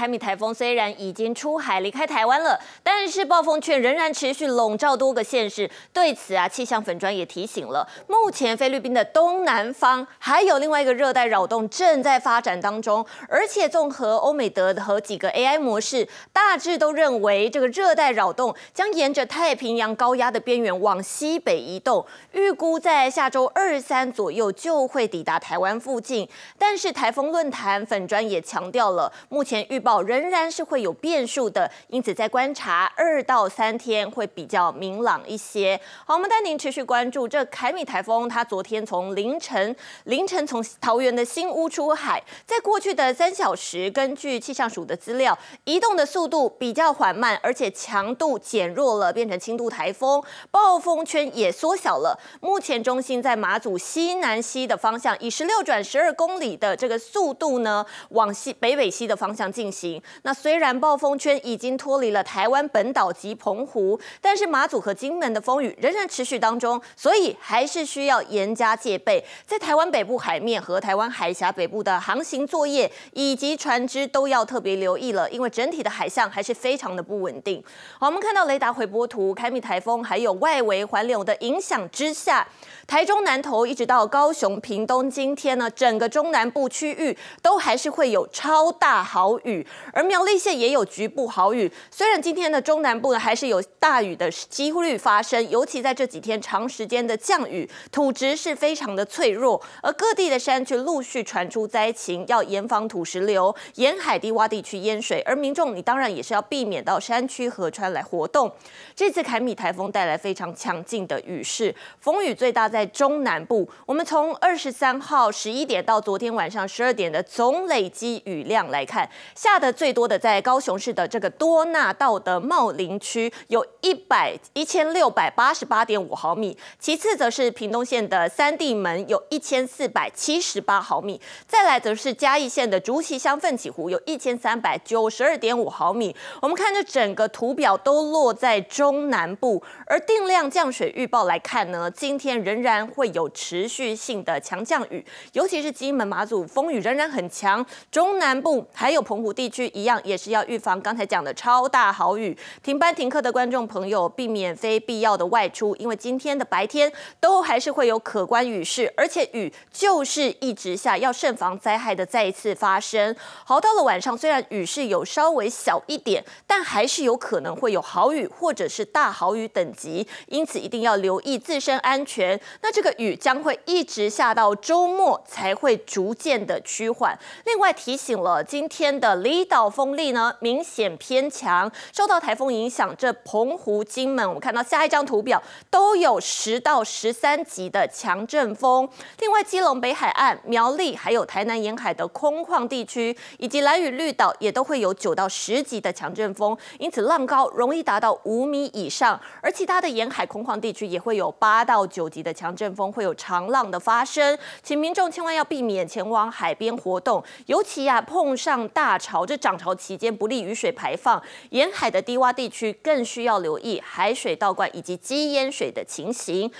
台米台风虽然已经出海离开台湾了，但是暴风圈仍然持续笼罩多个县市。对此啊，气象粉专也提醒了，目前菲律宾的东南方还有另外一个热带扰动正在发展当中，而且综合欧美德和几个 AI 模式，大致都认为这个热带扰动将沿着太平洋高压的边缘往西北移动，预估在下周二三左右就会抵达台湾附近。但是台风论坛粉专也强调了，目前预报。仍然是会有变数的，因此在观察二到三天会比较明朗一些。好，我们带您持续关注这凯米台风。它昨天从凌晨凌晨从桃园的新屋出海，在过去的三小时，根据气象署的资料，移动的速度比较缓慢，而且强度减弱了，变成轻度台风，暴风圈也缩小了。目前中心在马祖西南西的方向，以十六转十二公里的这个速度呢，往西北北西的方向进行。那虽然暴风圈已经脱离了台湾本岛及澎湖，但是马祖和金门的风雨仍然持续当中，所以还是需要严加戒备。在台湾北部海面和台湾海峡北部的航行作业以及船只都要特别留意了，因为整体的海象还是非常的不稳定。好，我们看到雷达回波图，开密台风还有外围环流的影响之下，台中南投一直到高雄屏东，今天呢整个中南部区域都还是会有超大豪雨。而苗栗县也有局部豪雨，虽然今天的中南部呢还是有大雨的几率发生，尤其在这几天长时间的降雨，土质是非常的脆弱，而各地的山区陆续传出灾情，要严防土石流、沿海低洼地区淹水，而民众你当然也是要避免到山区河川来活动。这次凯米台风带来非常强劲的雨势，风雨最大在中南部。我们从二十三号十一点到昨天晚上十二点的总累积雨量来看，下。下的最多的在高雄市的这个多纳道的茂林区有一百一千六百八十八点五毫米，其次则是屏东县的三地门有一千四百七十八毫米，再来则是嘉义县的竹崎乡奋起湖有一千三百九十二点五毫米。我们看这整个图表都落在中南部，而定量降水预报来看呢，今天仍然会有持续性的强降雨，尤其是金门马祖风雨仍然很强，中南部还有澎湖。地区一样也是要预防刚才讲的超大豪雨停班停课的观众朋友，避免非必要的外出，因为今天的白天都还是会有可观雨势，而且雨就是一直下，要慎防灾害的再一次发生。好，到了晚上，虽然雨势有稍微小一点，但还是有可能会有豪雨或者是大豪雨等级，因此一定要留意自身安全。那这个雨将会一直下到周末才会逐渐的趋缓。另外提醒了今天的。离岛风力呢明显偏强，受到台风影响，这澎湖、金门，我们看到下一张图表都有十到十三级的强阵风。另外，基隆北海岸、苗栗，还有台南沿海的空旷地区，以及蓝屿绿岛也都会有九到十级的强阵风，因此浪高容易达到五米以上。而其他的沿海空旷地区也会有八到九级的强阵风，会有长浪的发生，请民众千万要避免前往海边活动，尤其啊碰上大潮。导致涨潮期间不利于水排放，沿海的低洼地区更需要留意海水倒灌以及积淹水的情形。